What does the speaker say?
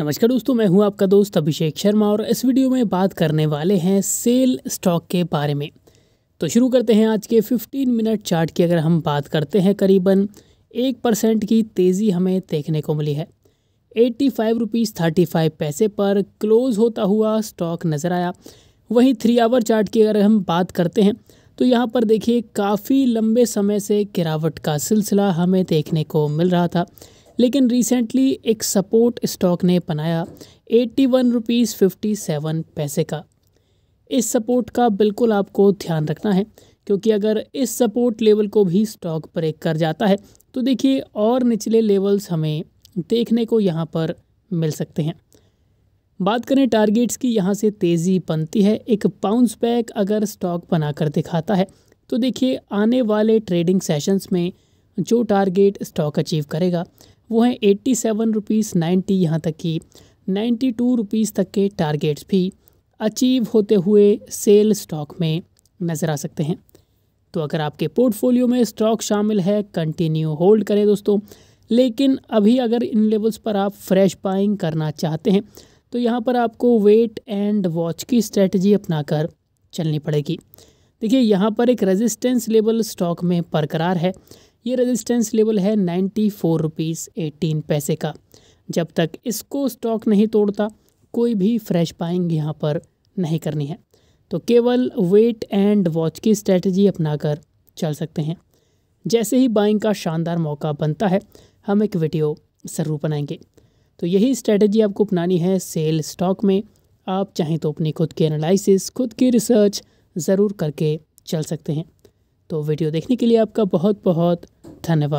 नमस्कार दोस्तों मैं हूं आपका दोस्त अभिषेक शर्मा और इस वीडियो में बात करने वाले हैं सेल स्टॉक के बारे में तो शुरू करते हैं आज के 15 मिनट चार्ट की अगर हम बात करते हैं करीबन एक परसेंट की तेज़ी हमें देखने को मिली है eighty five rupees thirty five पैसे पर क्लोज़ होता हुआ स्टॉक नज़र आया वहीं थ्री आवर चार्ट की अगर हम बात करते हैं तो यहाँ पर देखिए काफ़ी लंबे समय से गिरावट का सिलसिला हमें देखने को मिल रहा था लेकिन रिसेंटली एक सपोर्ट स्टॉक ने बनाया eighty one rupees fifty seven पैसे का इस सपोर्ट का बिल्कुल आपको ध्यान रखना है क्योंकि अगर इस सपोर्ट लेवल को भी स्टॉक ब्रेक कर जाता है तो देखिए और निचले लेवल्स हमें देखने को यहाँ पर मिल सकते हैं बात करें टारगेट्स की यहाँ से तेज़ी बनती है एक पाउंस बैक अगर स्टॉक बनाकर दिखाता है तो देखिए आने वाले ट्रेडिंग सेशंस में जो टारगेट स्टॉक अचीव करेगा वो हैं एट्टी सेवन रुपीज़ नाइन्टी यहाँ तक की नाइन्टी टू रुपीज़ तक के टारगेट्स भी अचीव होते हुए सेल स्टॉक में नज़र आ सकते हैं तो अगर आपके पोर्टफोलियो में स्टॉक शामिल है कंटिन्यू होल्ड करें दोस्तों लेकिन अभी अगर इन लेवल्स पर आप फ्रेश बाइंग करना चाहते हैं तो यहाँ पर आपको वेट एंड वॉच की स्ट्रेटजी अपनाकर चलनी पड़ेगी देखिए यहाँ पर एक रेजिस्टेंस लेवल स्टॉक में बरकरार है ये रेजिस्टेंस लेवल है नाइन्टी फोर रुपीज़ एटीन पैसे का जब तक इसको स्टॉक नहीं तोड़ता कोई भी फ्रेश बाइंग यहाँ पर नहीं करनी है तो केवल वेट एंड वॉच की स्ट्रेटजी अपनाकर चल सकते हैं जैसे ही बाइंग का शानदार मौका बनता है हम एक वीडियो ज़रूर बनाएंगे तो यही स्ट्रेटजी आपको अपनानी है सेल स्टॉक में आप चाहें तो अपनी खुद की एनालिसिस खुद की रिसर्च ज़रूर करके चल सकते हैं तो वीडियो देखने के लिए आपका बहुत बहुत धन्यवाद